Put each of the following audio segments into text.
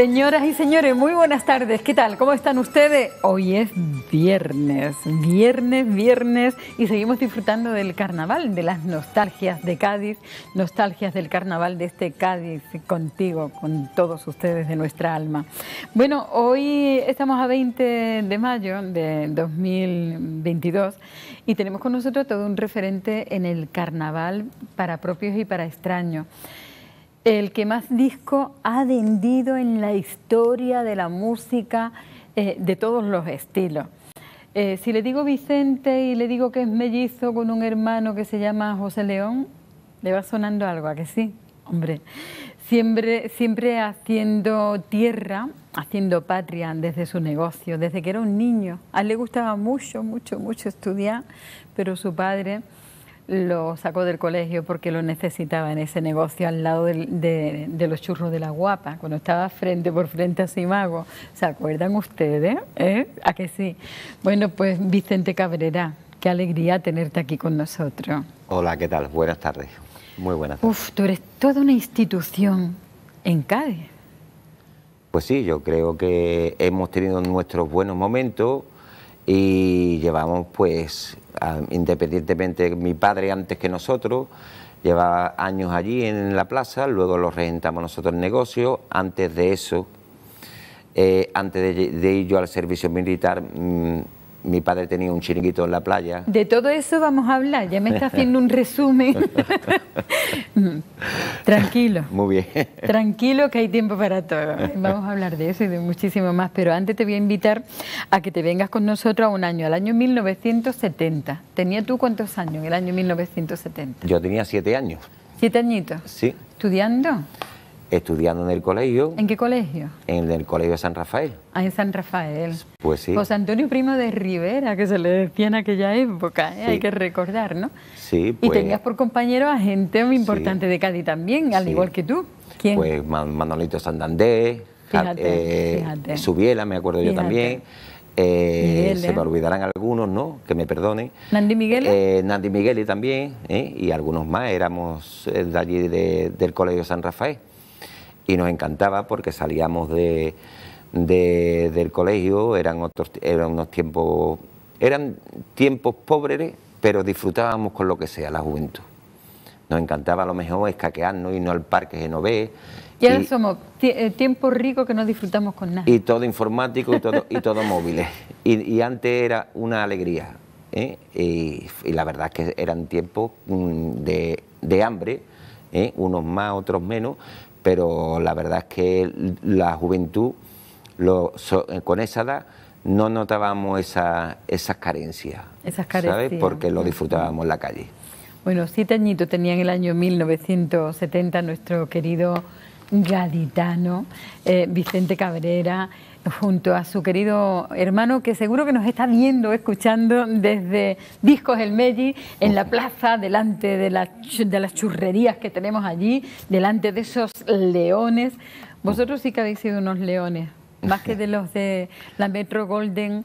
Señoras y señores, muy buenas tardes. ¿Qué tal? ¿Cómo están ustedes? Hoy es viernes, viernes, viernes y seguimos disfrutando del carnaval, de las nostalgias de Cádiz, nostalgias del carnaval de este Cádiz contigo, con todos ustedes de nuestra alma. Bueno, hoy estamos a 20 de mayo de 2022 y tenemos con nosotros todo un referente en el carnaval para propios y para extraños el que más disco ha vendido en la historia de la música eh, de todos los estilos. Eh, si le digo Vicente y le digo que es mellizo con un hermano que se llama José León, le va sonando algo, ¿a que sí? Hombre, siempre, siempre haciendo tierra, haciendo patria desde su negocio, desde que era un niño. A él le gustaba mucho, mucho, mucho estudiar, pero su padre lo sacó del colegio porque lo necesitaba en ese negocio al lado de, los churros de la guapa, cuando estaba frente por frente a Simago. ¿Se acuerdan ustedes? ¿Eh? ¿A que sí? Bueno, pues Vicente Cabrera, qué alegría tenerte aquí con nosotros. Hola, ¿qué tal? Buenas tardes. Muy buenas tardes. Uf, tú eres toda una institución en Cádiz. Pues sí, yo creo que hemos tenido nuestros buenos momentos y llevamos pues, independientemente, mi padre antes que nosotros, llevaba años allí en la plaza, luego lo rentamos nosotros el negocio, antes de eso, eh, antes de, ir yo al servicio militar, mm, mi padre tenía un chiringuito en la playa. De todo eso vamos a hablar, ya me está haciendo un resumen. Tranquilo. Muy bien. Tranquilo que hay tiempo para todo. Vamos a hablar de eso y de muchísimo más, pero antes te voy a invitar a que te vengas con nosotros a un año, al año 1970. ¿Tenía tú cuántos años en el año 1970? Yo tenía siete años. ¿Siete añitos? Sí. ¿Estudiando? estudiando en el colegio. ¿En qué colegio? En el colegio de San Rafael. Ah, en San Rafael. Pues sí. José Antonio Primo de Rivera, que se le decía en aquella época, ¿eh? hay que recordar, ¿no? Sí, pues. Y tenías por compañero a gente muy importante de Cádiz también, al igual que tú. ¿Quién? Pues Manolito Santander, eh, me acuerdo yo también. Eh, se me olvidarán algunos, ¿no? Que me perdonen. Nandi Miguel. Nandi Miguel también, y algunos más. Éramos de allí del Colegio San Rafael y nos encantaba porque salíamos de, del colegio, eran, otros, eran unos tiempos, eran tiempos pobres, pero disfrutábamos con lo que sea, la juventud. Nos encantaba lo mejor escaquearnos, irnos al parque genovés. Ya y, somos eh, tiempos ricos que no disfrutamos con nada. Y todo informático y todo, y todo móviles. Y, antes era una alegría. ¿eh? Y, la verdad es que eran tiempos mm, de, hambre, ¿eh? unos más, otros menos, pero la verdad es que la juventud, eh, con esa edad, no notábamos esas carencias. Esas carencias. ¿sabes? Porque lo disfrutábamos en la calle. Bueno, siete añitos tenía en el año 1970 nuestro querido gaditano eh, Vicente Cabrera junto a su querido hermano que seguro que nos está viendo, escuchando desde Discos El Meji en la plaza, delante de, de las churrerías que tenemos allí, delante de esos leones. Vosotros sí que habéis sido unos leones, más que de los de la Metro Golden.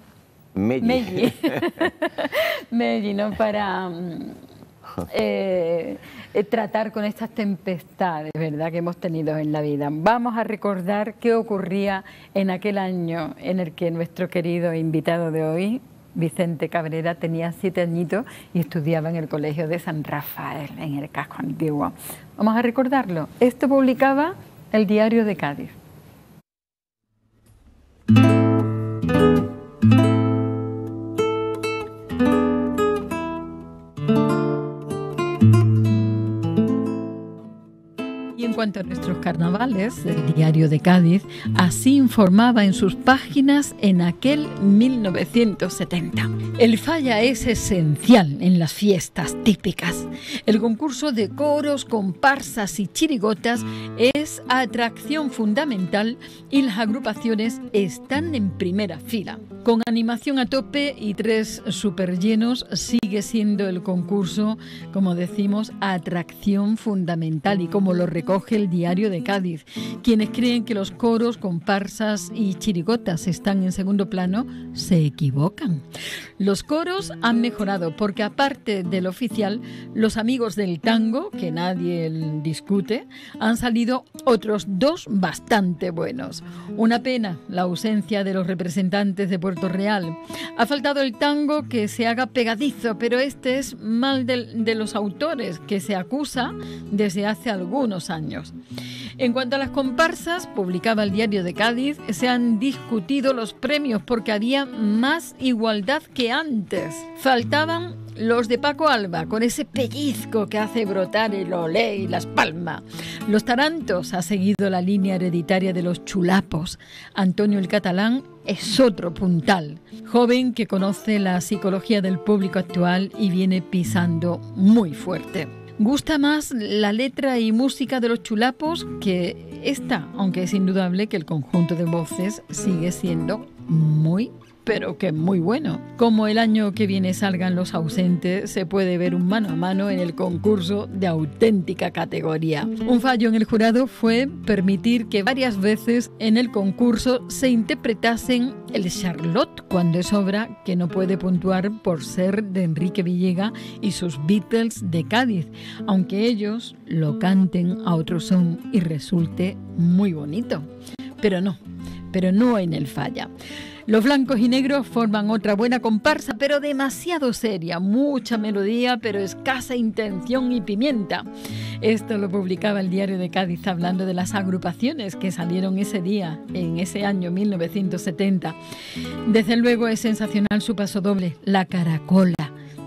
Meji. ¿no? Para mm, eh, eh, tratar con estas tempestades, ¿verdad?, que hemos tenido en la vida. Vamos a recordar qué ocurría en aquel año en el que nuestro querido invitado de hoy, Vicente Cabrera tenía siete añitos y estudiaba en el Colegio de San Rafael, en el casco antiguo. Vamos a recordarlo. Esto publicaba el Diario de Cádiz. cuanto a nuestros carnavales, el diario de Cádiz así informaba en sus páginas en aquel 1970. El falla es esencial en las fiestas típicas. El concurso de coros, comparsas y chirigotas es atracción fundamental y las agrupaciones están en primera fila. Con animación a tope y tres superllenos sigue siendo el concurso, como decimos, atracción fundamental y como lo recoge el Diario de Cádiz. Quienes creen que los coros, comparsas y chirigotas están en segundo plano se equivocan. Los coros han mejorado porque aparte del oficial, los amigos del tango, que nadie discute, han salido otros dos bastante buenos. Una pena la ausencia de los representantes de Puerto Real. Ha faltado el tango que se haga pegadizo, pero este es mal de los autores que se acusa desde hace algunos años. En cuanto a las comparsas, publicaba el diario de Cádiz, se han discutido los premios porque había más igualdad que antes. Faltaban los de Paco Alba, con ese pellizco que hace brotar el olé y las palmas. Los tarantos ha seguido la línea hereditaria de los chulapos. Antonio el Catalán es otro puntal. Joven que conoce la psicología del público actual y viene pisando muy fuerte. Gusta más la letra y música de los chulapos que esta, aunque es indudable que el conjunto de voces sigue siendo muy pero que es muy bueno. Como el año que viene salgan los ausentes, se puede ver un mano a mano en el concurso de auténtica categoría. Un fallo en el jurado fue permitir que varias veces en el concurso se interpretasen el Charlotte cuando es obra que no puede puntuar por ser de Enrique Villega y sus Beatles de Cádiz, aunque ellos lo canten a otro son y resulte muy bonito. Pero no, pero no en el falla. Los blancos y negros forman otra buena comparsa, pero demasiado seria, mucha melodía, pero escasa intención y pimienta. Esto lo publicaba el diario de Cádiz hablando de las agrupaciones que salieron ese día, en ese año 1970. Desde luego es sensacional su paso doble, La Caracola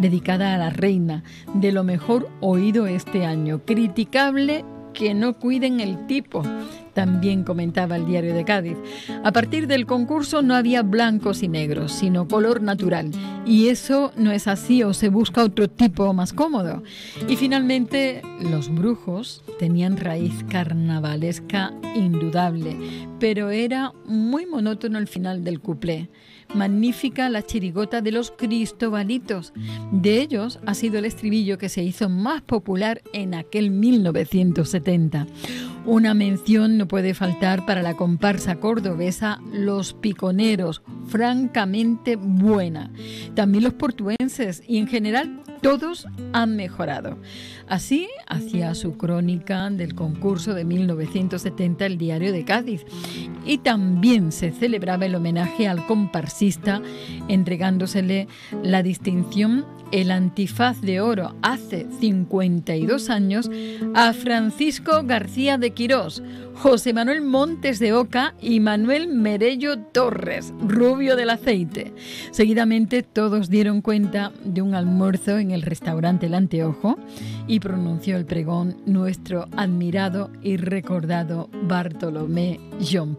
dedicada a la reina, de lo mejor oído este año. Criticable que no cuiden el tipo, también comentaba el diario de Cádiz. A partir del concurso no había blancos y negros, sino color natural. Y eso no es así o se busca otro tipo más cómodo. Y finalmente, los brujos tenían raíz carnavalesca indudable, pero era muy monótono el final del cuplé magnífica la chirigota de los cristobalitos. De ellos ha sido el estribillo que se hizo más popular en aquel 1970. Una mención no puede faltar para la comparsa cordobesa Los Piconeros, francamente buena. También los portuenses y en general todos han mejorado. Así hacía su crónica del concurso de 1970 el Diario de Cádiz y también se celebraba el homenaje al comparsista entregándosele la distinción el antifaz de oro hace 52 años a Francisco García de Quirós, José Manuel Montes de Oca y Manuel Merello Torres, rubio del aceite. Seguidamente todos dieron cuenta de un almuerzo en el restaurante El Anteojo y pronunció el pregón nuestro admirado y recordado Bartolomé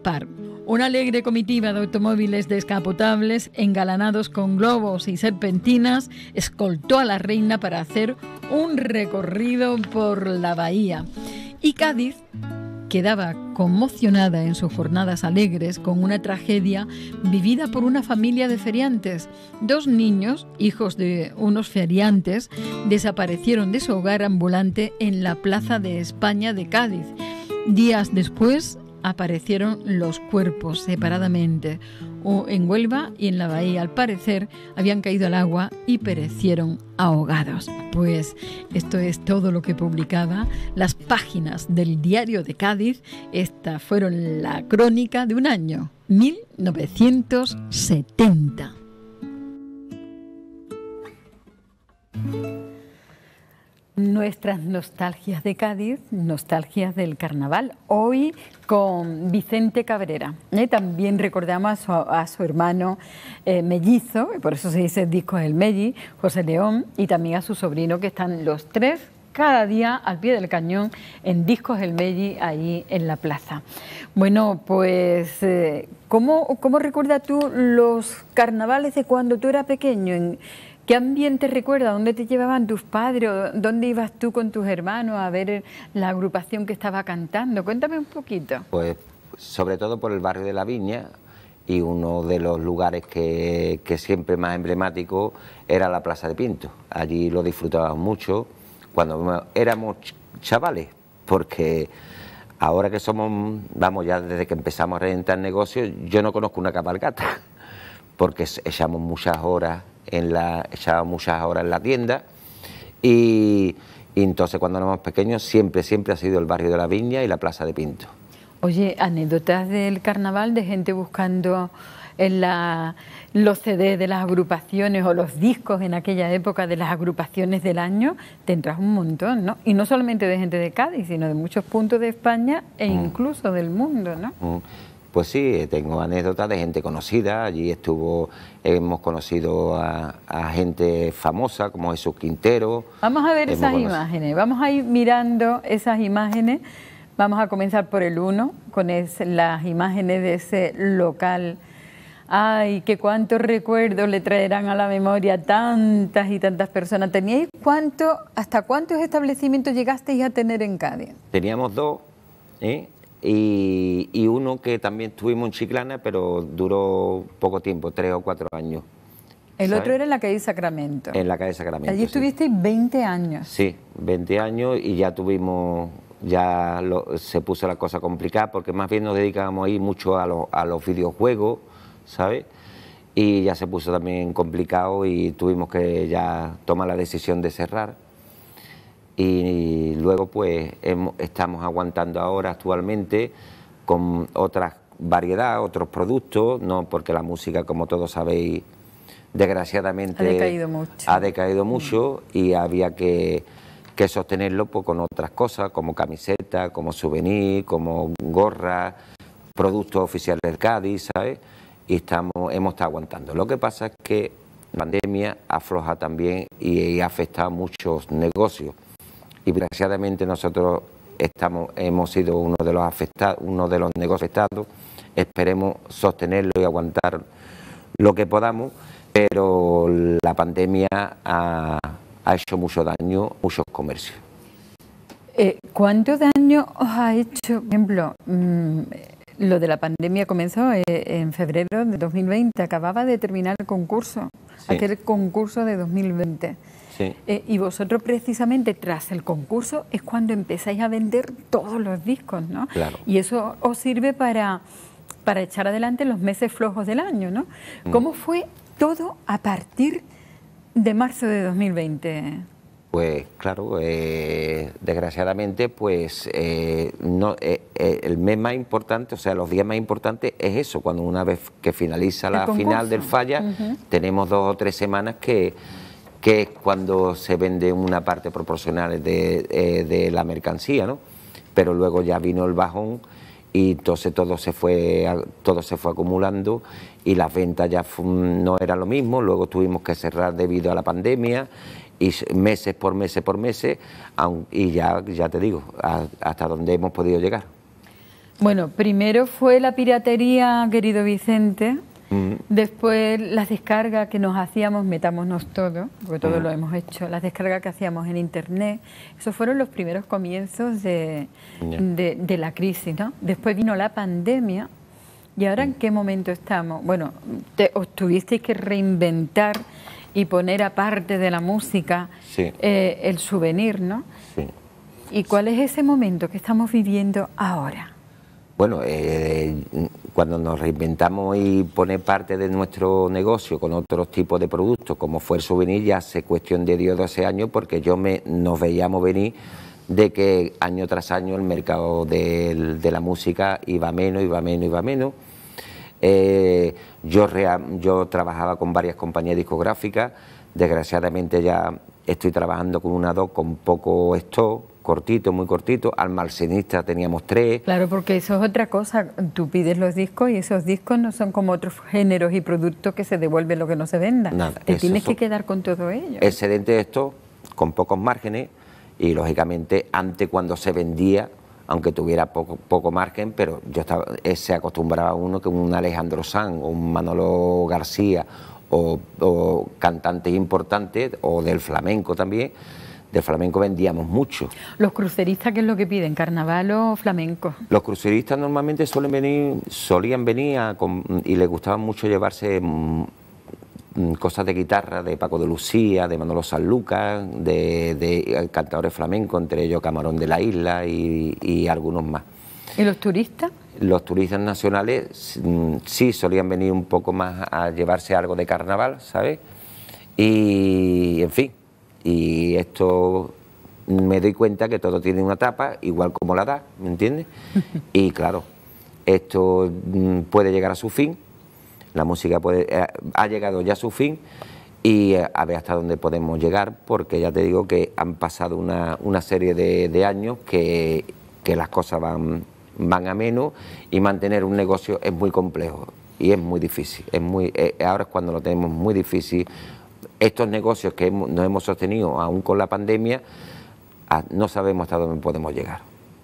Par. Una alegre comitiva de automóviles descapotables, engalanados con globos y serpentinas, escoltó a la reina para hacer un recorrido por la bahía. Y Cádiz quedaba conmocionada en sus jornadas alegres con una tragedia vivida por una familia de feriantes. Dos niños, hijos de unos feriantes, desaparecieron de su hogar ambulante en la Plaza de España de Cádiz. Días después, aparecieron los cuerpos separadamente o en Huelva y en la bahía al parecer habían caído al agua y perecieron ahogados. Pues esto es todo lo que publicaba las páginas del diario de Cádiz. Esta fueron la crónica de un año, 1970. Nuestras nostalgias de Cádiz, nostalgias del carnaval. Hoy con Vicente Cabrera. ¿eh? También recordamos a su, hermano eh, mellizo, por eso se dice Discos del Melli, José León, y también a su sobrino, que están los tres cada día al pie del cañón en Discos del Melli, ahí en la plaza. Bueno, pues, eh, ¿cómo, recuerdas tú los carnavales de cuando tú eras pequeño? En, ¿Qué ambiente recuerda? ¿Dónde te llevaban tus padres? ¿Dónde ibas tú con tus hermanos a ver la agrupación que estaba cantando? Cuéntame un poquito. Pues sobre todo por el barrio de La Viña y uno de los lugares que, que siempre más emblemático era la Plaza de Pinto. Allí lo disfrutábamos mucho cuando éramos chavales, porque ahora que somos, vamos, ya desde que empezamos a reventar negocios, yo no conozco una cabalgata, porque echamos muchas horas en la, ya muchas horas en la tienda. Y, entonces cuando éramos pequeños siempre, siempre ha sido el barrio de la Viña y la Plaza de Pinto. Oye, anécdotas del carnaval de gente buscando en la, los CDs de las agrupaciones o los discos en aquella época de las agrupaciones del año, tendrás un montón, ¿no? Y no solamente de gente de Cádiz, sino de muchos puntos de España e mm. incluso del mundo, ¿no? Mm. Pues sí, eh, tengo anécdotas de gente conocida, allí estuvo Hemos conocido a, gente famosa como Jesús Quintero. Vamos a ver esas imágenes, vamos a ir mirando esas imágenes. Vamos a comenzar por el uno con las imágenes de ese local. Ay, qué cuántos recuerdos le traerán a la memoria tantas y tantas personas. ¿Teníais cuánto, hasta cuántos establecimientos llegasteis a tener en Cádiz? Teníamos dos, ¿eh? y, uno que también estuvimos en Chiclana, pero duró poco tiempo, tres o cuatro años. El otro era en la calle Sacramento. En la calle Sacramento. Allí estuviste 20 años. Sí, 20 años y ya tuvimos, ya se puso la cosa complicada porque más bien nos dedicábamos ahí mucho a, a los videojuegos, ¿sabes? Y ya se puso también complicado y tuvimos que ya tomar la decisión de cerrar y luego pues estamos aguantando ahora actualmente con otras variedad, otros productos, no porque la música, como todos sabéis, desgraciadamente ha decaído mucho, mm. y había que, que sostenerlo pues, con otras cosas, como camiseta, como souvenir, como gorra, productos oficiales de Cádiz, ¿sabes? Y estamos, hemos estado aguantando. Lo que pasa es que la pandemia afloja también y, y afecta a muchos negocios y desgraciadamente nosotros estamos, hemos sido uno de los afectados, uno de los negocios afectados, esperemos sostenerlo y aguantar lo que podamos, pero la pandemia ha, hecho mucho daño, muchos comercios. Eh, ¿Cuánto daño os ha hecho, por ejemplo, mm, lo de la pandemia comenzó eh, en febrero de 2020, acababa de terminar el concurso, aquel concurso de 2020. Eh, y vosotros precisamente tras el concurso es cuando empezáis a vender todos los discos, ¿no? Claro. Y eso os sirve para, para echar adelante los meses flojos del año, ¿no? Mm. ¿Cómo fue todo a partir de marzo de 2020? Pues claro, eh, desgraciadamente, pues eh, no, el mes más importante, o sea, los días más importantes es eso, cuando una vez que finaliza la final del falla, tenemos dos o tres semanas que que es cuando se vende una parte proporcional eh, de, la mercancía, ¿no? Pero luego ya vino el bajón y entonces todo se fue todo se fue acumulando y las ventas ya no era lo mismo luego tuvimos que cerrar debido a la pandemia y meses por meses por meses y ya ya te digo hasta dónde hemos podido llegar bueno primero fue la piratería querido Vicente Mm. Después las descargas que nos hacíamos, metámonos todos... porque todos mm. lo hemos hecho, las descargas que hacíamos en Internet, esos fueron los primeros comienzos de, la crisis. ¿no? Después vino la pandemia y ahora en mm. qué momento estamos. Bueno, te, os tuvisteis que reinventar y poner aparte de la música eh, el souvenir, ¿no? ¿Y cuál es ese momento que estamos viviendo ahora? Bueno, eh, cuando nos reinventamos y pone parte de nuestro negocio con otros tipos de productos, como fue el souvenir, ya se cuestión de Dios de 12 años, porque yo me, nos veíamos venir de que año tras año el mercado de, la música iba menos, iba menos, iba menos. Eh, yo, yo trabajaba con varias compañías discográficas, desgraciadamente ya estoy trabajando con una doc... con poco esto cortito, muy cortito. Al marcenista teníamos tres. Claro, porque eso es otra cosa. Tú pides los discos y esos discos no son como otros géneros y productos que se devuelven lo que no se venda. Te tienes que quedar con todo ello. Excedente de esto, con pocos márgenes y lógicamente antes cuando se vendía aunque tuviera poco, margen, pero yo estaba, eh, se acostumbraba a uno que un Alejandro Sanz o un Manolo García o, o cantantes importantes o del flamenco también, de flamenco vendíamos mucho. ¿Los cruceristas qué es lo que piden? ¿Carnaval o flamenco? Los cruceristas normalmente suelen venir, solían venir y les gustaba mucho llevarse mm, mm, cosas de guitarra de Paco de Lucía, de Manolo Sanlúcar, de, de eh, cantadores flamencos, entre ellos Camarón de la Isla y, y algunos más. ¿Y los turistas? Los turistas nacionales mm, sí solían venir un poco más a llevarse algo de carnaval, ¿sabes? Y, en fin, y esto me doy cuenta que todo tiene una tapa, igual como la da, ¿me entiendes? Y claro, esto mm, puede llegar a su fin, la música puede, eh, ha llegado ya a su fin y eh, a ver hasta dónde podemos llegar, porque ya te digo que han pasado una, serie de, años que, que, las cosas van, van a menos y mantener un negocio es muy complejo y es muy difícil. Es muy, eh, ahora es cuando lo tenemos muy difícil estos negocios que hemos, nos hemos sostenido aún con la pandemia, ah, no sabemos hasta dónde podemos llegar.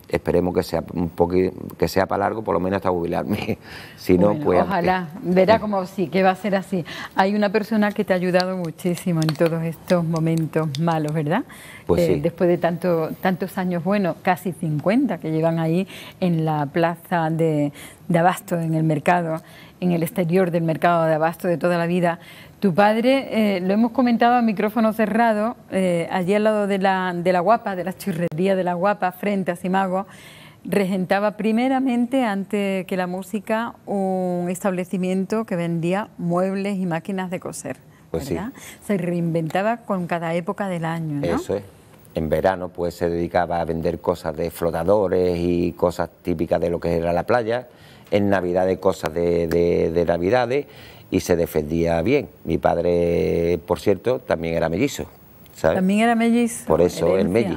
Esperemos que sea un poco... que sea para largo, por lo menos hasta jubilarme. si no, pues, Ojalá, eh, verá eh. como sí, que va a ser así. Hay una persona que te ha ayudado muchísimo en todos estos momentos malos, ¿verdad? Pues eh, Después de tanto, tantos años, buenos... casi 50 que llevan ahí en la plaza de, de Abasto, en el mercado, en el exterior del mercado de Abasto de toda la vida. Tu padre, eh, lo hemos comentado a micrófono cerrado, eh, allí al lado de la, de la guapa, de la churrería de la guapa, frente a Simago, regentaba primeramente, antes que la música, un establecimiento que vendía muebles y máquinas de coser. Pues ¿verdad? sí. Se reinventaba con cada época del año. ¿no? Eso es. En verano pues se dedicaba a vender cosas de flotadores y cosas típicas de lo que era la playa. En Navidad cosas de, de, de Navidades y se defendía bien. Mi padre, por cierto, también era mellizo. ¿sabes? También era mellizo. Por eso el melliz...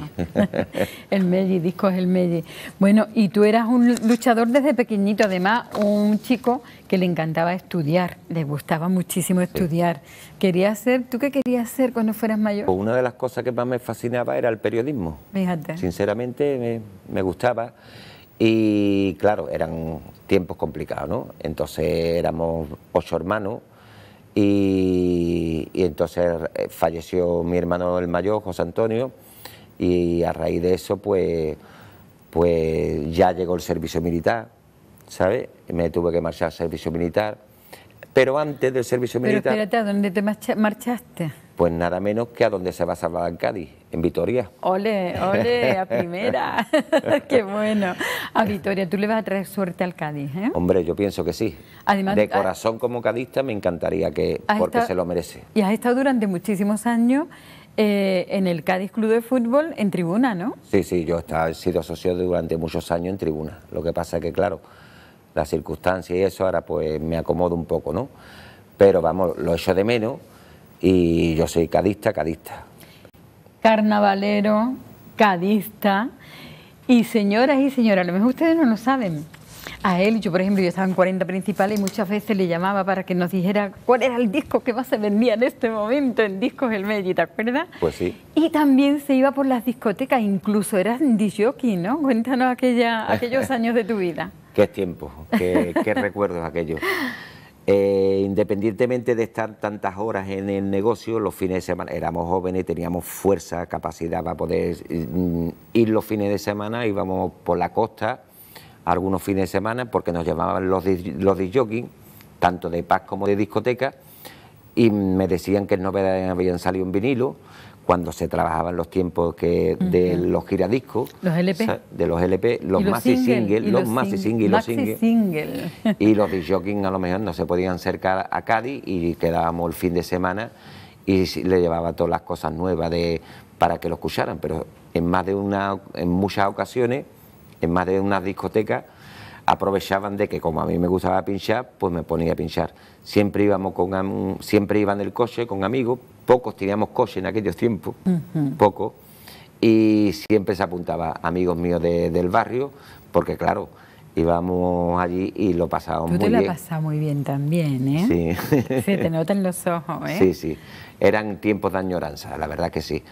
el melliz, discos el melliz... Bueno, y tú eras un luchador desde pequeñito, además un chico que le encantaba estudiar, le gustaba muchísimo estudiar. ...quería tú qué querías hacer cuando fueras mayor? Pues una de las cosas que más me fascinaba era el periodismo. Fíjate. Sinceramente me, me gustaba. Y claro, eran tiempos complicados, ¿no? Entonces éramos ocho hermanos y, entonces eh, falleció mi hermano el mayor, José Antonio, y a raíz de eso, pues, pues ya llegó el servicio militar, ¿sabes? Me tuve que marchar al servicio militar, pero antes del servicio militar... dónde te marchaste? pues nada menos que a donde se va a salvar Cádiz, en Vitoria. Ole, ole, a primera. Qué bueno. A Vitoria, tú le vas a traer suerte al Cádiz, ¿eh? Hombre, yo pienso que sí. de ah, corazón como cadista me encantaría que, porque se lo merece. Y has estado durante muchísimos años eh, en el Cádiz Club de Fútbol en tribuna, ¿no? Sí, sí, yo he sido asociado durante muchos años en tribuna. Lo que pasa es que, claro, las circunstancias y eso ahora pues me acomodo un poco, ¿no? Pero vamos, lo echo de menos y yo soy cadista, cadista. Carnavalero, cadista y señoras y señoras, a lo mejor ustedes no lo saben. A él, yo por ejemplo, yo estaba en 40 principales y muchas veces le llamaba para que nos dijera cuál era el disco que más se vendía en este momento en Discos El Melli, ¿te acuerdas? Pues sí. Y también se iba por las discotecas, incluso eras disjockey, ¿no? Cuéntanos aquella, aquellos años de tu vida. Qué tiempo, qué recuerdos aquellos. Eh, independientemente de estar tantas horas en el negocio, los fines de semana éramos jóvenes, teníamos fuerza, capacidad para poder mm, ir los fines de semana, íbamos por la costa algunos fines de semana porque nos llamaban los, los Jogging, tanto de paz como de discoteca, y me decían que en novedades habían salido un vinilo cuando se trabajaban los tiempos de los giradiscos, los LP? de los LP, los, los single, y los, single, y los Joking a lo mejor no se podían acercar a Cádiz y quedábamos el fin de semana y le llevaba todas las cosas nuevas de para que lo escucharan, pero en más de una en muchas ocasiones, en más de una discoteca aprovechaban de que como a mí me gustaba pinchar, pues me ponía a pinchar. Siempre íbamos con siempre iba en el coche con amigos, pocos teníamos coche en aquellos tiempos, ...poco... y siempre se apuntaba amigos míos del barrio, porque claro, íbamos allí y lo pasábamos muy bien. Tú te la pasado muy bien también, ¿eh? Sí. Se te notan los ojos, ¿eh? Sí, sí. Eran tiempos de añoranza, la verdad que sí.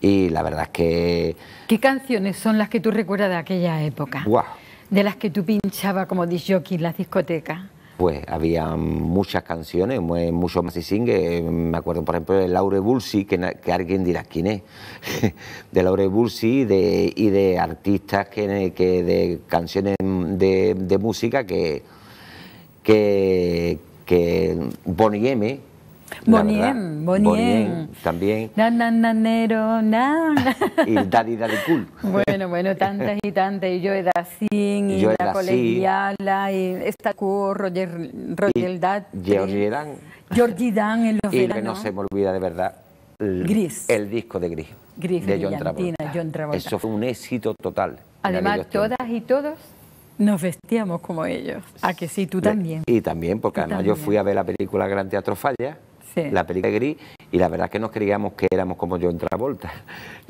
Y la verdad es que... ¿Qué canciones son las que tú recuerdas de aquella época? ¡Guau! de las que tú pinchabas como jockey en las discotecas? Pues había muchas canciones, muchos más que... Me acuerdo, por ejemplo, de Laure Bulsi, que, que alguien dirá quién es. de Laure Bulsi y de artistas, que, de canciones de, de música que, que, que Bonnie M Bonien, Bonien. también. Nan, nan, y Daddy Daddy Cool. Bueno, bueno, tantas y tantas. Y yo era y, la colegiala, y esta Roger, Roger Dad. Georgie Dan. Georgie Dan en los Y que no se me olvida de verdad. El, Gris. El disco de Gris. Gris de John Travolta. Eso fue un éxito total. Además, todas y todos nos vestíamos como ellos. A que sí, tú también. Y también, porque además yo fui a ver la película Gran Teatro Falla la película Gris, y la verdad es que nos creíamos que éramos como yo en Travolta.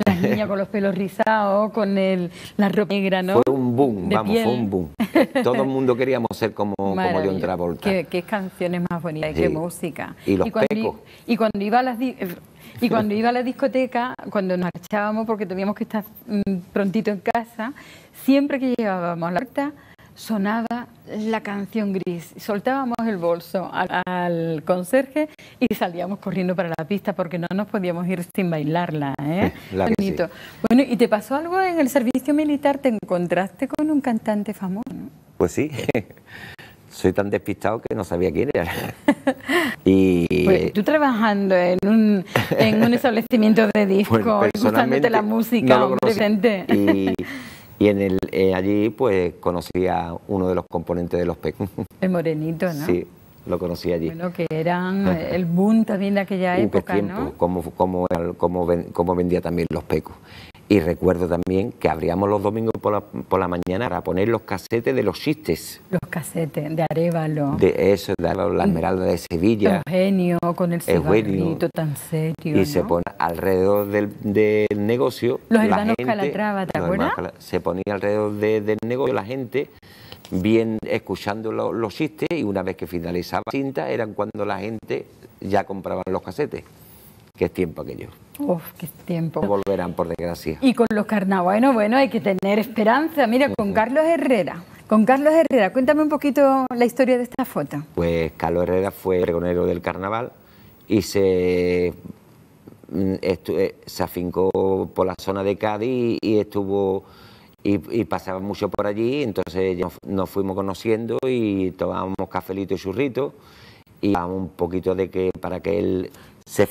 La niñas con los pelos rizados, con la ropa negra, ¿no? Fue un boom, vamos, fue un boom. Todo el mundo queríamos ser como, como John Travolta. Qué, canciones más bonitas, y qué música. Y cuando, iba a las... Eh, y cuando iba a la discoteca, cuando nos echábamos porque teníamos que estar mm, prontito en casa, siempre que llegábamos la puerta, sonaba la canción gris. Soltábamos el bolso al, conserje y salíamos corriendo para la pista porque no nos podíamos ir sin bailarla. ¿eh? Bueno, ¿y te pasó algo en el servicio militar? ¿Te encontraste con un cantante famoso? Pues sí. Soy tan despistado que no sabía quién era. y pues, tú trabajando en un, en un establecimiento de pues disco y gustándote la música, y en el, eh, allí pues conocí uno de los componentes de los Pecos. El morenito, ¿no? Sí, lo conocí allí. lo que eran el boom también de aquella época, tiempo, ¿no? Como, como, como, vendía también los pecos. Y recuerdo también que abríamos los domingos por la, por la mañana para poner los casetes de los chistes. Los casetes de Arevalo. De eso, de la Esmeralda de Sevilla. genio, con el cigarrito tan serio. Y se pone alrededor del, negocio. Los hermanos Calatrava, ¿te acuerdas? se ponía alrededor del negocio la gente bien escuchando los chistes y una vez que finalizaba la cinta eran cuando la gente ya compraba los casetes. es tiempo aquello. Uf, qué tiempo. volverán, por desgracia. Y con los carnavales, bueno, hay que tener esperanza. Mira, con Carlos Herrera. Con Carlos Herrera, cuéntame un poquito la historia de esta foto. Pues Carlos Herrera fue pregonero del carnaval y se, mm, eh, se afincó por la zona de Cádiz y, estuvo y, pasaba mucho por allí. Entonces nos fuimos conociendo y tomábamos cafelito y churrito y un poquito de que para que él se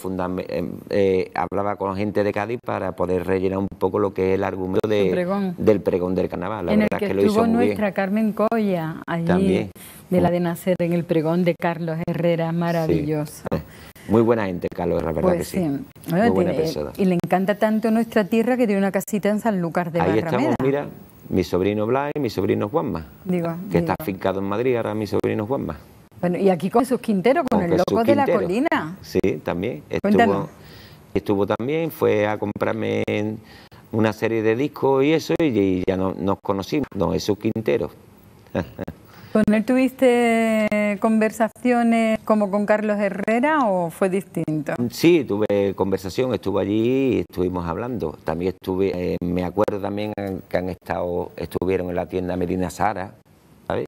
em, eh, hablaba con gente de Cádiz para poder rellenar un poco lo que es el argumento del pregón del carnaval. La en el que, hizo nuestra Carmen Colla, allí de la de nacer en el pregón de Carlos Herrera, maravilloso. Eh, muy buena gente, Carlos, la verdad pues que sí. Y le encanta tanto nuestra tierra que tiene una casita en San Lucas de Ahí estamos, mira, mi sobrino Blay y mi sobrino Juanma, que está afincado en Madrid, ahora mi sobrino Juanma. Bueno, y aquí con Jesús Quintero, con, el loco de la colina. Sí, también. Estuvo, estuvo, también, fue a comprarme una serie de discos y eso, y, ya no, nos conocimos, no Jesús Quintero. ¿Con él tuviste conversaciones como con Carlos Herrera o fue distinto? Sí, tuve conversación, estuve allí y estuvimos hablando. También estuve, eh, me acuerdo también que han estado, estuvieron en la tienda Medina Sara, ¿sabes?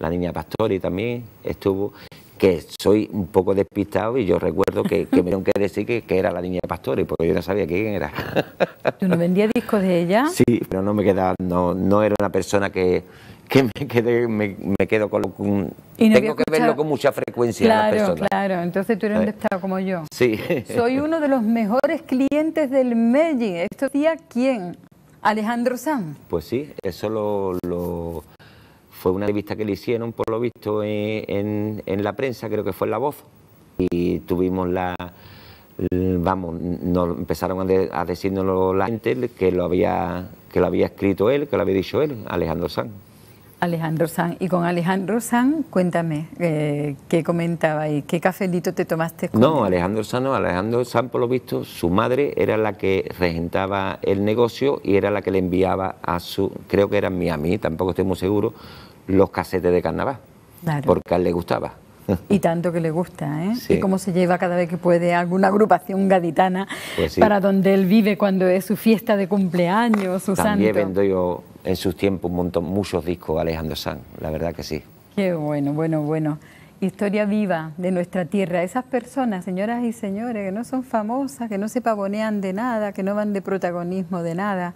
la niña Pastori también estuvo, que soy un poco despistado y yo recuerdo que, me dieron que decir que, era la niña Pastori, porque yo no sabía quién era. ¿Tú no vendías discos de ella? Sí, pero no me quedaba, no, no era una persona que, me, quedé, me, quedo con... tengo que verlo con mucha frecuencia. Claro, claro. Entonces tú eres un despistado eh, como yo. Sí. Soy uno de los mejores clientes del Medellín. ¿Esto día quién? Alejandro Sanz. Pues sí, eso lo fue una revista que le hicieron, por lo visto, eh, en, la prensa, creo que fue en La Voz, y tuvimos la, vamos, empezaron a, decirnos la gente que lo, había, que lo había escrito él, que lo había dicho él, Alejandro San. Alejandro Sanz, y con Alejandro San, cuéntame, eh, ¿qué comentaba y qué cafelito te tomaste? Con no, Alejandro Sanz no, Alejandro San, por lo visto, su madre era la que regentaba el negocio y era la que le enviaba a su, creo que era a Miami, tampoco estoy muy seguro, los casetes de carnaval, porque a él le gustaba. Y tanto que le gusta, ¿eh? Y cómo se lleva cada vez que puede alguna agrupación gaditana pues para donde él vive cuando es su fiesta de cumpleaños, su También vendo yo en sus tiempos un montón, muchos discos Alejandro Sanz, la verdad que sí. Qué bueno, bueno, bueno historia viva de nuestra tierra. Esas personas, señoras y señores, que no son famosas, que no se pavonean de nada, que no van de protagonismo de nada,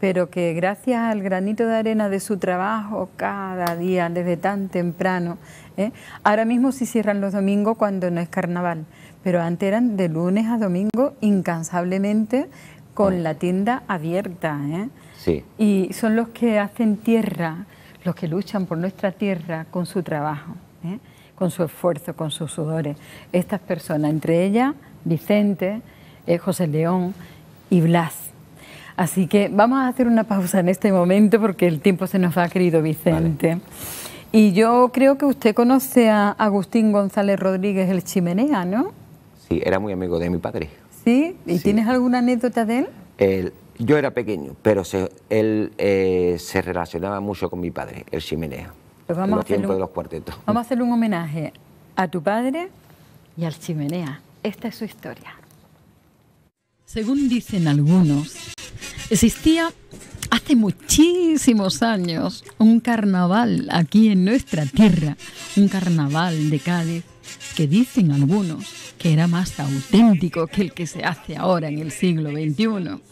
pero que gracias al granito de arena de su trabajo cada día, desde tan temprano, ¿eh? ahora mismo sí cierran los domingos cuando no es carnaval, pero antes eran de lunes a domingo incansablemente con la tienda abierta. ¿eh? Sí. Y son los que hacen tierra, los que luchan por nuestra tierra con su trabajo con su esfuerzo, con sus sudores. Estas personas, entre ellas Vicente, eh, José León y Blas. Así que vamos a hacer una pausa en este momento porque el tiempo se nos ha querido Vicente. Y yo creo que usted conoce a Agustín González Rodríguez, el chimenea, ¿no? Sí, era muy amigo de mi padre. ¿Sí? ¿Y tienes alguna anécdota de él? yo era pequeño, pero él eh, se relacionaba mucho con mi padre, el chimenea. Pues vamos a hacer un homenaje a tu padre y al chimenea. Esta es su historia. Según dicen algunos, existía hace muchísimos años un carnaval aquí en nuestra tierra, un carnaval de Cádiz que dicen algunos que era más auténtico que el que se hace ahora en el siglo XXI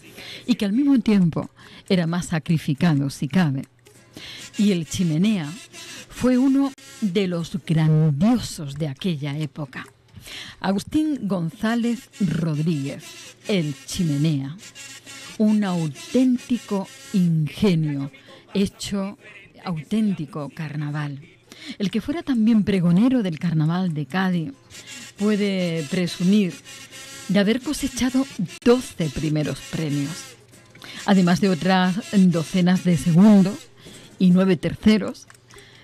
y que al mismo tiempo era más sacrificado si cabe y el chimenea fue uno de los grandiosos de aquella época. Agustín González Rodríguez, el chimenea, un auténtico ingenio, hecho auténtico carnaval. El que fuera también pregonero del carnaval de Cádiz puede presumir de haber cosechado 12 primeros premios, además de otras docenas de segundos y nueve terceros,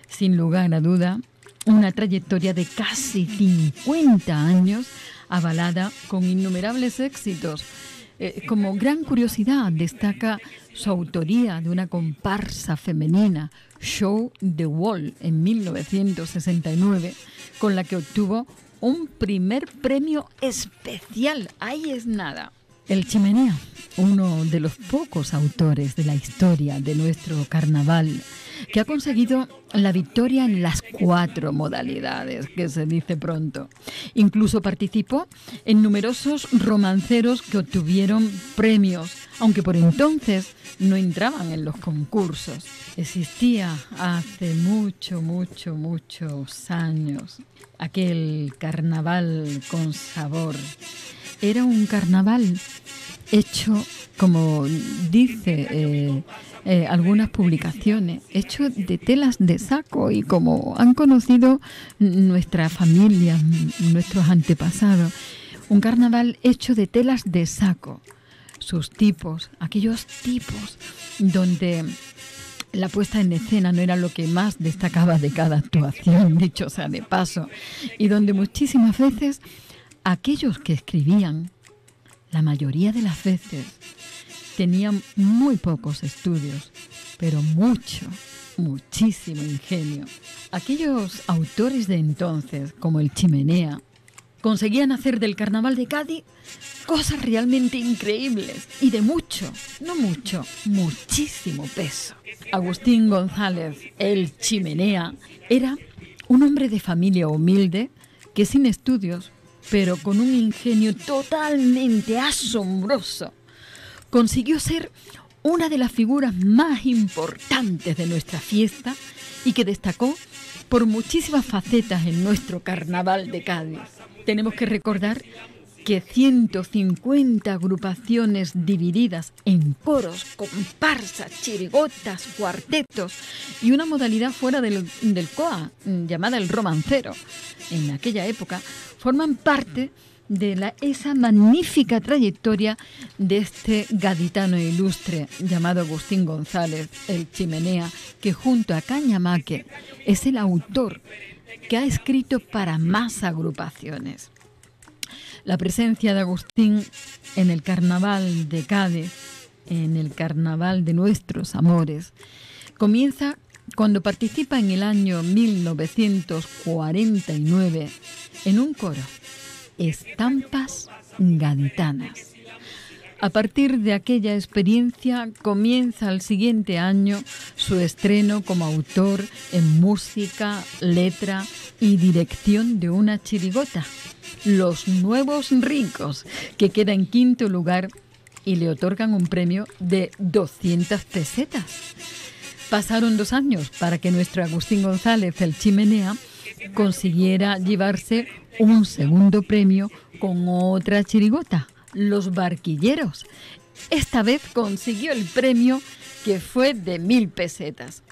sin lugar a duda, una trayectoria de casi 50 años avalada con innumerables éxitos. Eh, como gran curiosidad destaca su autoría de una comparsa femenina, Show the Wall, en 1969, con la que obtuvo un primer premio especial. Ahí es nada. El chimenea, uno de los pocos autores de la historia de nuestro carnaval, que ha conseguido la victoria en las cuatro modalidades, que se dice pronto. Incluso participó en numerosos romanceros que obtuvieron premios, aunque por entonces no entraban en los concursos. Existía hace mucho, mucho, muchos años aquel carnaval con sabor era un carnaval hecho, como dice eh, eh, algunas publicaciones, hecho de telas de saco y como han conocido nuestras familias, nuestros antepasados, un carnaval hecho de telas de saco, sus tipos, aquellos tipos donde la puesta en escena no era lo que más destacaba de cada actuación, dicho sea de paso, y donde muchísimas veces Aquellos que escribían, la mayoría de las veces, tenían muy pocos estudios, pero mucho, muchísimo ingenio. Aquellos autores de entonces, como el Chimenea, conseguían hacer del carnaval de Cádiz cosas realmente increíbles y de mucho, no mucho, muchísimo peso. Agustín González, el Chimenea, era un hombre de familia humilde que sin estudios pero con un ingenio totalmente asombroso, consiguió ser una de las figuras más importantes de nuestra fiesta y que destacó por muchísimas facetas en nuestro carnaval de Cádiz. Tenemos que recordar que 150 agrupaciones divididas en coros, comparsas, chirigotas, cuartetos y una modalidad fuera del, COA llamada el romancero en aquella época forman parte de esa magnífica trayectoria de este gaditano ilustre llamado Agustín González, el chimenea, que junto a Cañamaque es el autor que ha escrito para más agrupaciones. La presencia de Agustín en el carnaval de Cádiz, en el carnaval de nuestros amores, comienza cuando participa en el año 1949 en un coro, Estampas Gaditanas. A partir de aquella experiencia comienza el siguiente año su estreno como autor en música, letra y dirección de una chirigota, Los Nuevos Ricos, que queda en quinto lugar y le otorgan un premio de 200 pesetas. Pasaron dos años para que nuestro Agustín González, el chimenea, consiguiera llevarse un segundo premio con otra chirigota, los Barquilleros. Esta vez consiguió el premio que fue de mil pesetas.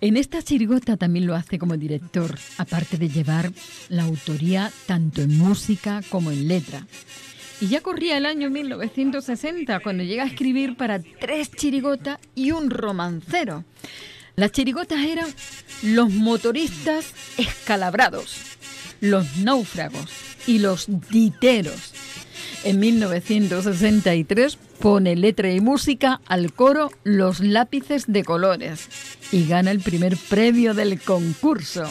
En esta chirigota también lo hace como director, aparte de llevar la autoría tanto en música como en letra. Y ya corría el año 1960 cuando llega a escribir para tres chirigotas y un romancero. Las chirigotas eran los motoristas escalabrados, los náufragos y los diteros, en 1963 pone letra y música al coro Los lápices de colores y gana el primer premio del concurso.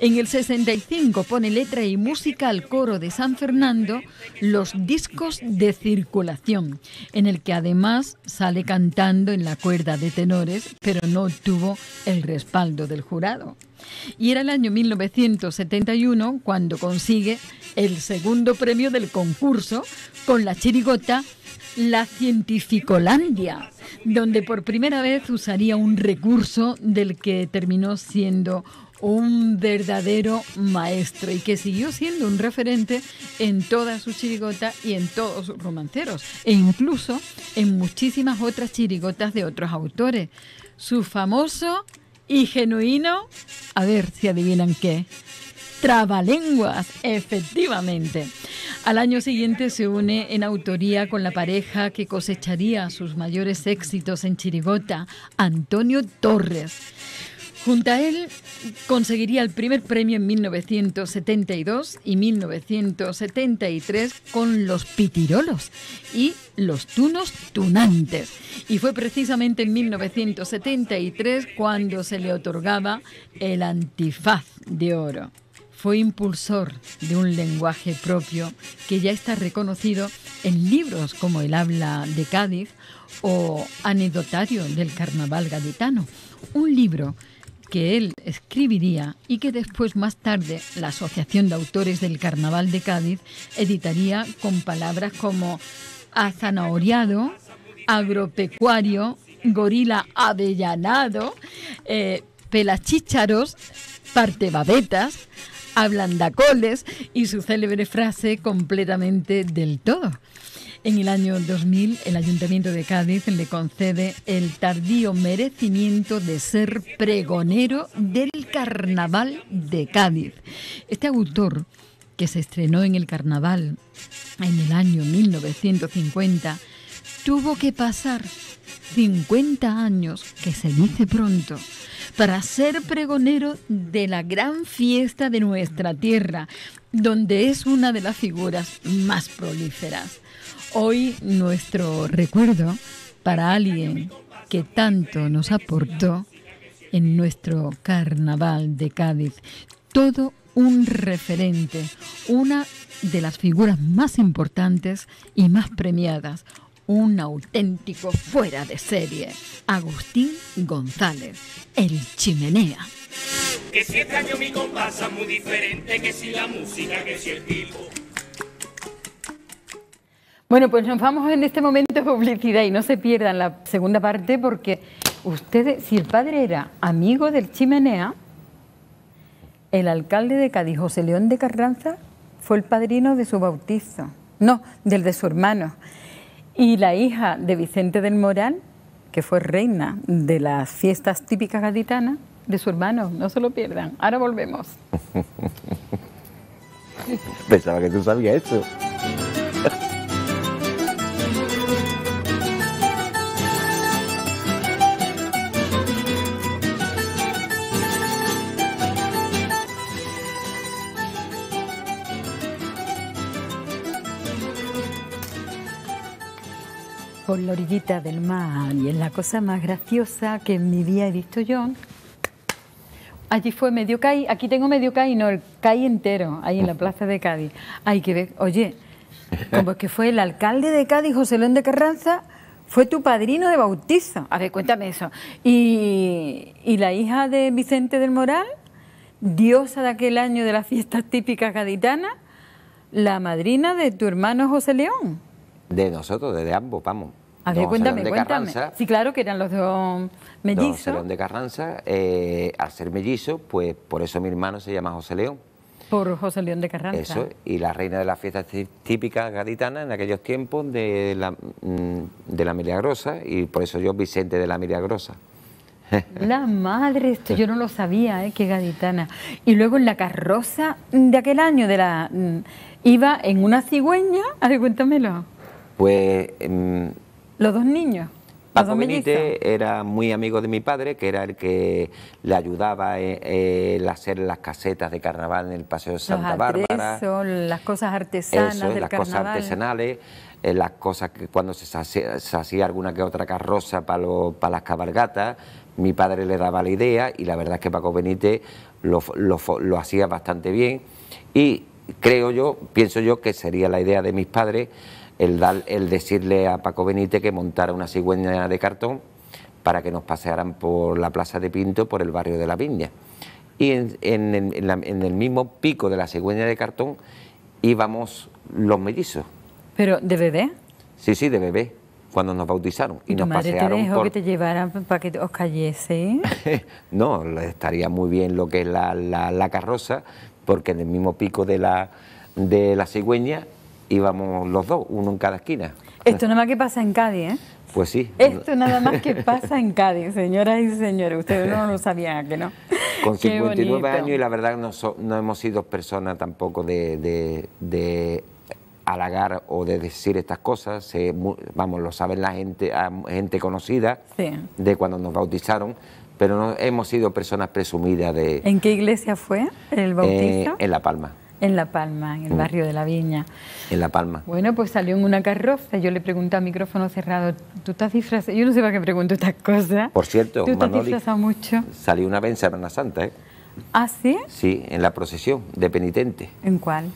En el 65 pone letra y música al coro de San Fernando Los discos de circulación, en el que además sale cantando en la cuerda de tenores, pero no tuvo el respaldo del jurado. Y era el año 1971 cuando consigue el segundo premio del concurso con la chirigota la Cientificolandia, donde por primera vez usaría un recurso del que terminó siendo un verdadero maestro y que siguió siendo un referente en toda su chirigota y en todos sus romanceros e incluso en muchísimas otras chirigotas de otros autores. Su famoso y genuino, a ver si adivinan qué, Trabalenguas, efectivamente. Al año siguiente se une en autoría con la pareja que cosecharía sus mayores éxitos en Chiribota, Antonio Torres. Junto a él conseguiría el primer premio en 1972 y 1973 con los pitirolos y los tunos tunantes. Y fue precisamente en 1973 cuando se le otorgaba el antifaz de oro fue impulsor de un lenguaje propio que ya está reconocido en libros como El habla de Cádiz o Anecdotario del Carnaval Gaditano, un libro que él escribiría y que después más tarde la Asociación de Autores del Carnaval de Cádiz editaría con palabras como azanahoriado, agropecuario, gorila avellanado, eh, pelachícharos, partebabetas, ...hablan dacoles y su célebre frase completamente del todo. En el año 2000, el Ayuntamiento de Cádiz le concede el tardío merecimiento de ser pregonero del Carnaval de Cádiz. Este autor, que se estrenó en el Carnaval en el año 1950, tuvo que pasar 50 años, que se dice pronto, para ser pregonero de la gran fiesta de nuestra tierra, donde es una de las figuras más prolíferas. Hoy nuestro recuerdo para alguien que tanto nos aportó en nuestro carnaval de Cádiz. Todo un referente, una de las figuras más importantes y más premiadas, un auténtico fuera de serie, Agustín González, el chimenea. Que mi muy diferente, que si la música, que el tipo. Bueno, pues nos vamos en este momento a publicidad y no se pierdan la segunda parte porque ustedes, si el padre era amigo del chimenea, el alcalde de Cádiz, José León de Carranza, fue el padrino de su bautizo, no, del de su hermano. Y la hija de Vicente del Moral, que fue reina de las fiestas típicas gaditanas, de su hermano, no se lo pierdan. Ahora volvemos. Pensaba que tú sabías eso. por la orillita del mar y es la cosa más graciosa que en mi vida he visto yo. Allí fue medio caí... aquí tengo medio caí... no, el caí entero, ahí en la plaza de Cádiz. Hay que ver, oye, como que fue el alcalde de Cádiz, José León de Carranza, fue tu padrino de bautizo. A ver, cuéntame eso. Y, y la hija de Vicente del Moral, diosa de aquel año de las fiestas típicas gaditanas, la madrina de tu hermano José León. De nosotros, de ambos, vamos. A ver, cuéntame, cuéntame. sí, claro que eran los dos mellizos. Don de Carranza, eh, al ser mellizo, pues por eso mi hermano se llama José León. Por José León de Carranza. Eso, y la reina de las fiestas típicas gaditanas en aquellos tiempos de la, mm, de la Milagrosa, y por eso yo Vicente de la Milagrosa. La madre, esto yo no lo sabía, ¿eh? qué gaditana. Y luego en la carroza de aquel año de la mm, iba en una cigüeña, a ver, cuéntamelo. Pues mm, los dos niños. Paco Benítez era muy amigo de mi padre, que era el que le ayudaba en, eh, eh, hacer las casetas de carnaval en el Paseo de Santa Bárbara. Bárbara. las cosas artesanas. las cosas artesanales, eh, las cosas que cuando se hacía, alguna que otra carroza para, las cabalgatas, mi padre le daba la idea y la verdad es que Paco Benítez lo, lo hacía bastante bien. Y creo yo, pienso yo que sería la idea de mis padres el, decirle a Paco Benítez que montara una cigüeña de cartón para que nos pasearan por la Plaza de Pinto, por el barrio de la Viña. Y en, el mismo pico de la cigüeña de cartón íbamos los mellizos. ¿Pero de bebé? Sí, sí, de bebé cuando nos bautizaron y nos madre te dejó que te llevaran para que os cayese? no, estaría muy bien lo que es la, la, carroza, porque en el mismo pico de la, de la cigüeña íbamos los dos, uno en cada esquina. Esto nada más que pasa en Cádiz, ¿eh? Pues sí. Esto nada más que pasa en Cádiz, señoras y señores. Ustedes no lo sabían, que no. Con 59 años y la verdad no, no hemos sido personas tampoco de, de, halagar o de decir estas cosas. vamos, lo saben la gente, ah, gente conocida de cuando nos bautizaron, pero no hemos sido personas presumidas de... ¿En qué iglesia fue el bautizo? Eh, en La Palma. En La Palma, en el mm. barrio de La Viña. En La Palma. Bueno, pues salió en una carroza. Yo le pregunté a micrófono cerrado, ¿tú estás disfrazado? Yo no sé para qué pregunto estas cosas. Por cierto, ¿tú estás Manoli, mucho? salió una vez en Semana Santa, ¿eh? ¿Ah, sí? Sí, en la procesión de penitente. ¿En cuál?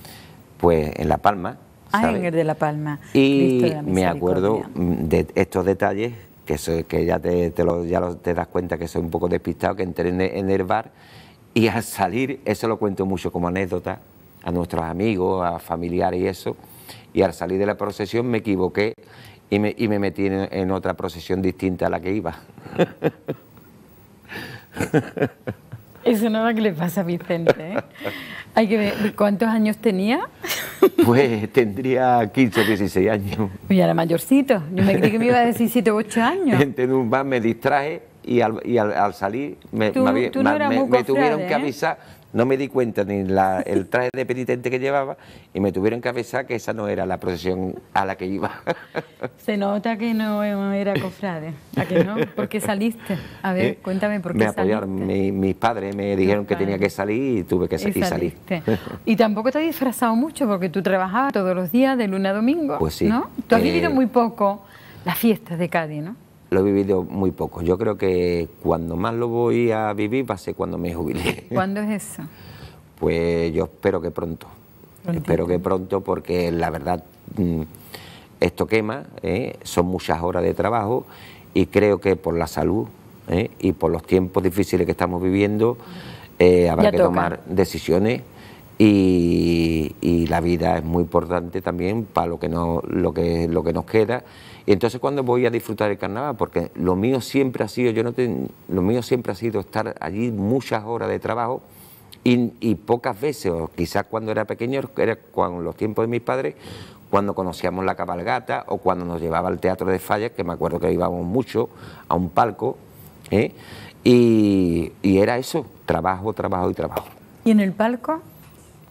Pues en La Palma. Ah, en el de La Palma. Y me acuerdo mm, de estos detalles que, que ya, te, ya te das cuenta que soy un poco despistado, que entré en el bar y al salir, eso lo cuento mucho como anécdota, a nuestros amigos, a familiares y eso. Y al salir de la procesión me equivoqué y me, y me metí en, otra procesión distinta a la que iba. Eso no es lo que le pasa a Vicente. ¿eh? Hay que ver, ¿cuántos años tenía? Pues tendría 15 o 16 años. Y era mayorcito. Yo me creí que me iba a decir 7 o 8 años. En un me distraje y al, salir me tuvieron que ¿eh? avisar no me di cuenta ni el traje de penitente que llevaba y me tuvieron que avisar que esa no era la procesión a la que iba. Se nota que no era cofrade, ¿Por qué saliste? A ver, eh, cuéntame por qué me apoyaron, mis padres me dijeron que tenía que salir y tuve que y saliste. Y tampoco te has disfrazado mucho porque tú trabajabas todos los días de lunes a domingo, Pues sí. Tú has eh, vivido muy poco las fiestas de Cádiz, ¿no? lo he vivido muy poco. Yo creo que cuando más lo voy a vivir va a ser cuando me jubile. ¿Cuándo es eso? Pues yo espero que pronto. Espero que pronto porque la verdad mm, esto quema, ¿eh? son muchas horas de trabajo y creo que por la salud ¿eh? y por los tiempos difíciles que estamos viviendo eh, habrá que tomar decisiones. Y, la vida es muy importante también para lo que, no, lo que, lo que nos queda entonces, cuando voy a disfrutar el carnaval? Porque lo mío siempre ha sido, yo no lo mío siempre ha sido estar allí muchas horas de trabajo y, pocas veces, o quizás cuando era pequeño, era cuando los tiempos de mis padres, cuando conocíamos la cabalgata o cuando nos llevaba al teatro de Fallas, que me acuerdo que íbamos mucho a un palco, ¿eh? y era eso, trabajo, trabajo y trabajo. ¿Y en el palco?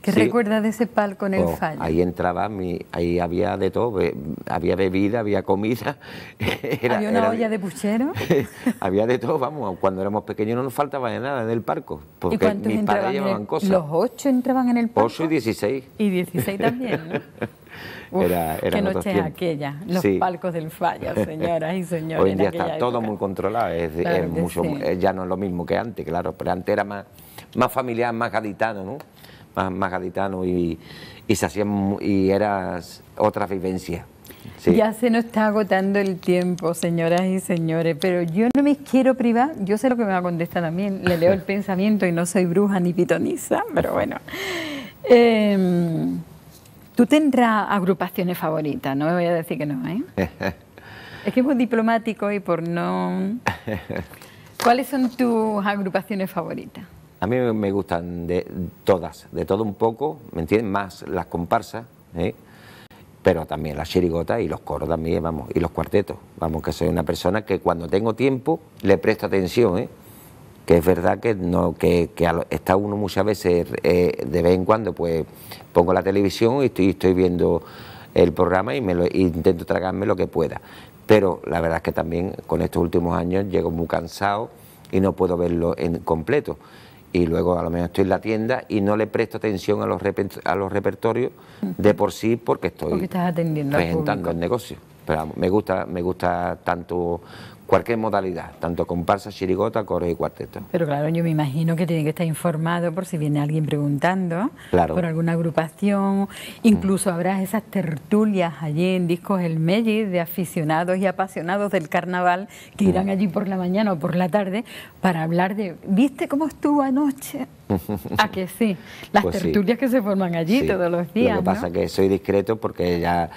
¿Qué recuerdas recuerda de ese palco en el oh, fallo? Ahí entraba, mi, ahí había de todo, eh, había bebida, había comida. ¿Había una olla de puchero? había de todo, vamos, cuando éramos pequeños no nos faltaba de nada en el parco, porque ¿Y mis padres llevaban cosas. ¿Los ocho entraban en el parco? Ocho y dieciséis. Y dieciséis también, ¿no? Uf, era, qué noche aquella, los palcos del fallo, señoras y señores. Hoy en día está todo muy controlado, es, mucho, eh, ya no es lo mismo que antes, claro, pero antes era más, más familiar, más gaditano, ¿no? más, gaditano y, y, se hacían, y eras otra vivencia. Ya se nos está agotando el tiempo, señoras y señores, pero yo no me quiero privar, yo sé lo que me va a contestar también, le leo el pensamiento y no soy bruja ni pitoniza, pero bueno. Em, tú tendrás agrupaciones favoritas, no me voy a decir que no, ¿eh? es que es muy diplomático y por no... ¿Cuáles son tus agrupaciones favoritas? A mí me gustan de todas, de todo un poco, ¿me entiendes? Más las comparsas, pero también las chirigotas y los coros también, vamos, y los cuartetos. Vamos, que soy una persona que cuando tengo tiempo le presto atención, ¿eh? que es verdad que no que, está uno muchas veces eh, de vez en cuando pues pongo la televisión y estoy, viendo el programa y me lo, y intento tragarme lo que pueda pero la verdad es que también con estos últimos años llego muy cansado y no puedo verlo en completo y luego a lo mejor estoy en la tienda y no le presto atención a los, a los repertorios de por sí porque estoy porque el negocio. Pero me gusta, me gusta tanto cualquier modalidad, tanto comparsa, chirigota, coro y cuarteto. Pero claro, yo me imagino que tiene que estar informado por si viene alguien preguntando, por alguna agrupación, incluso mm. habrá esas tertulias allí en Discos El Melli de aficionados y apasionados del carnaval que mm. irán allí por la mañana o por la tarde para hablar de, ¿viste cómo estuvo anoche? ¿A ah, que sí? Las pues tertulias que se forman allí todos los días. Lo que pasa es que soy discreto porque ya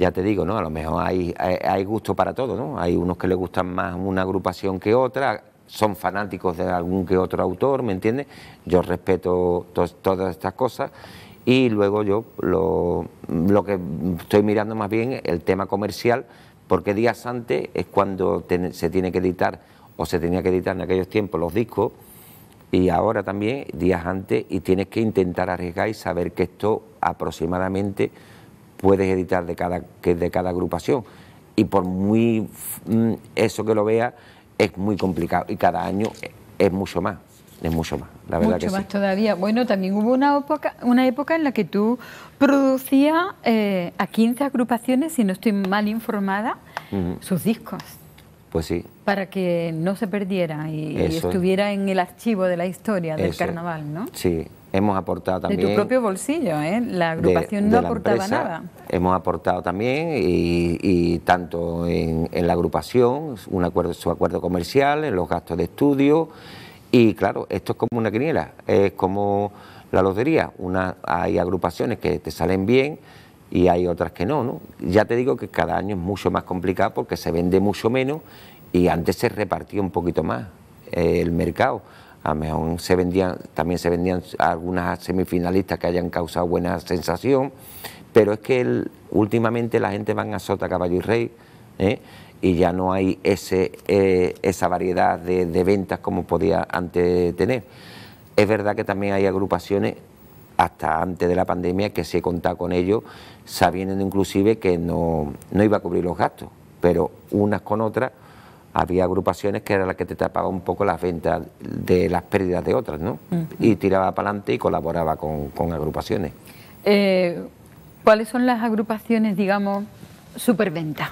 ya te digo, ¿no? A lo mejor hay, hay, gusto para todo, ¿no? Hay unos que le gustan más una agrupación que otra, son fanáticos de algún que otro autor, ¿me entiendes? Yo respeto todas estas cosas y luego yo lo, lo, que estoy mirando más bien el tema comercial, porque días antes es cuando se tiene que editar o se tenía que editar en aquellos tiempos los discos y ahora también días antes y tienes que intentar arriesgar y saber que esto aproximadamente puedes editar de cada, que de cada agrupación. Y por muy mm, eso que lo vea es muy complicado. Y cada año es mucho más, es mucho más, la verdad mucho más todavía. Bueno, también hubo una época, una época en la que tú producías eh, a 15 agrupaciones, si no estoy mal informada, sus discos. Pues sí. Para que no se perdiera y, estuviera en el archivo de la historia del carnaval, ¿no? Sí, Hemos aportado también... De tu propio bolsillo, ¿eh? La agrupación no aportaba nada. Hemos aportado también, y, tanto en, la agrupación, un acuerdo, su acuerdo comercial, en los gastos de estudio, y claro, esto es como una quiniela, es como la lotería. Una, hay agrupaciones que te salen bien y hay otras que no, ¿no? Ya te digo que cada año es mucho más complicado porque se vende mucho menos y antes se repartía un poquito más eh, el mercado a lo se vendían, también se vendían algunas semifinalistas que hayan causado buena sensación, pero es que últimamente la gente va a sota, caballo y rey, ¿eh? y ya no hay ese, eh, esa variedad de, ventas como podía antes tener. Es verdad que también hay agrupaciones hasta antes de la pandemia que se contaba con ellos, sabiendo inclusive que no, no iba a cubrir los gastos, pero unas con otras había agrupaciones que era la que te tapaba un poco las ventas de las pérdidas de otras, ¿no? Y tiraba para adelante y colaboraba con, agrupaciones. Eh, ¿Cuáles son las agrupaciones, digamos, superventa?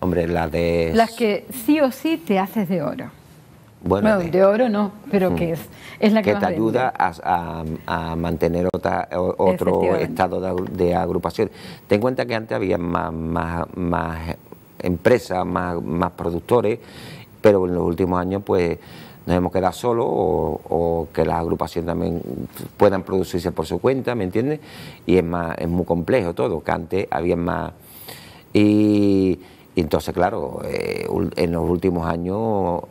Hombre, las de... Las que sí o sí te haces de oro. Bueno, de... oro no, pero mm. que es, es la que, te ayuda a, mantener otra, otro estado de, agrupación. Ten en cuenta que antes había más, más empresas, más, más productores, pero en los últimos años pues nos hemos quedado solos o, que las agrupaciones también puedan producirse por su cuenta, ¿me entiendes? Y es más, es muy complejo todo, que antes había más. Y, entonces, claro, eh, en los últimos años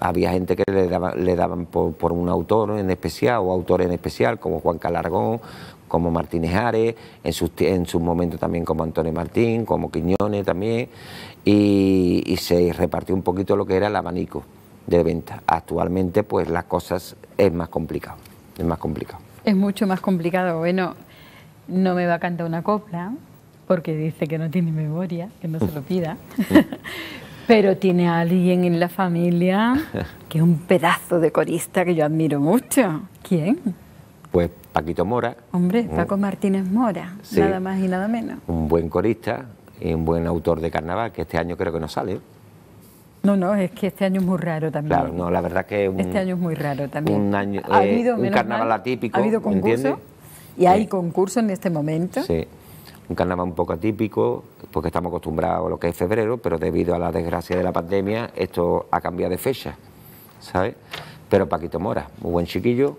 había gente que le daban, le daban por, un autor en especial o autores en especial, como Juan Calargón, como Martínez Ares, en sus, en sus momentos también como Antonio Martín, como Quiñones también, y, y se repartió un poquito lo que era el abanico de venta. Actualmente, pues las cosas es más complicado, es más complicado. Es mucho más complicado. Bueno, no me va a cantar una copla porque dice que no tiene memoria, que no se lo pida. Mm. Pero tiene alguien en la familia que es un pedazo de corista que yo admiro mucho. ¿Quién? Pues Paquito Mora. Hombre, Paco Martínez Mora, nada más y nada menos. Un buen corista y un buen autor de carnaval, que este año creo que no sale. No, no, es que este año es muy raro también. Claro, no, la verdad que... este año es muy raro también. Un, año, ha eh, habido, un carnaval atípico, ¿Ha habido concurso? Y hay concursos concurso en este momento un carnaval un poco atípico, porque estamos acostumbrados a lo que es febrero, pero debido a la desgracia de la pandemia, esto ha cambiado de fecha, ¿sabes? Pero Paquito Mora, un buen chiquillo,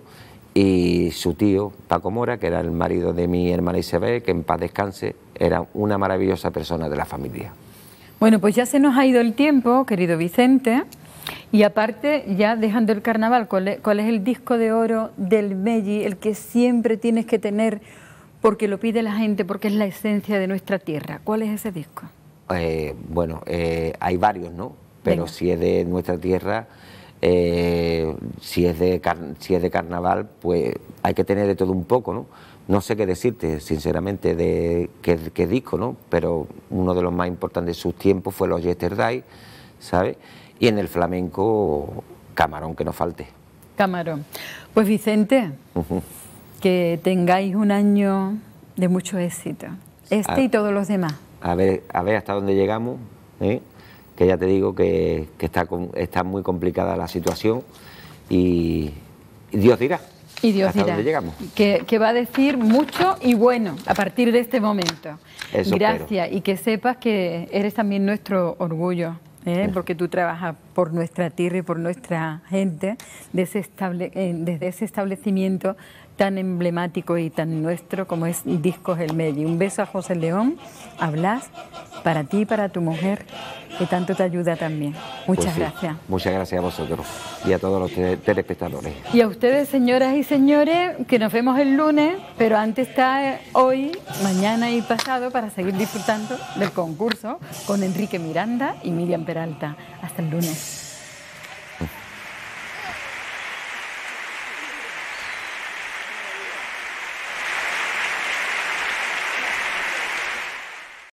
y su tío, Paco Mora, que era el marido de mi hermana Isabel, que en paz descanse, era una maravillosa persona de la familia. Bueno, pues ya se nos ha ido el tiempo, querido Vicente. Y aparte, ya dejando el carnaval, ¿cuál es, el disco de oro del Melli, el que siempre tienes que tener porque lo pide la gente, porque es la esencia de nuestra tierra. ¿Cuál es ese disco? Eh, bueno, eh, hay varios, ¿no? Pero si es de nuestra tierra, eh, si, es de si es de carnaval, pues hay que tener de todo un poco, ¿no? No sé qué decirte, sinceramente, de qué, disco, ¿no? Pero uno de los más importantes de sus tiempos fue los Yesterday, ¿sabes? Y en el flamenco, camarón que no falte. Camarón. Pues Vicente, que tengáis un año de mucho éxito. Este y todos los demás. A ver, a ver hasta dónde llegamos, ¿eh? que ya te digo que, que está, está muy complicada la situación y, Dios dirá. Y Dios hasta dónde llegamos. Que, va a decir mucho y bueno a partir de este momento. Gracias y que sepas que eres también nuestro orgullo. ¿eh? porque tú trabajas por nuestra tierra y por nuestra gente, desde ese, estable, eh, desde ese establecimiento tan emblemático y tan nuestro como es Discos El Medio. Un beso a José León, Hablas para ti y para tu mujer, que tanto te ayuda también. Pues Muchas gracias. Muchas gracias a vosotros y a todos los telespectadores. Y a ustedes, señoras y señores, que nos vemos el lunes, pero antes está eh, hoy, mañana y pasado para seguir disfrutando del concurso con Enrique Miranda y Miriam Peralta. Hasta el lunes.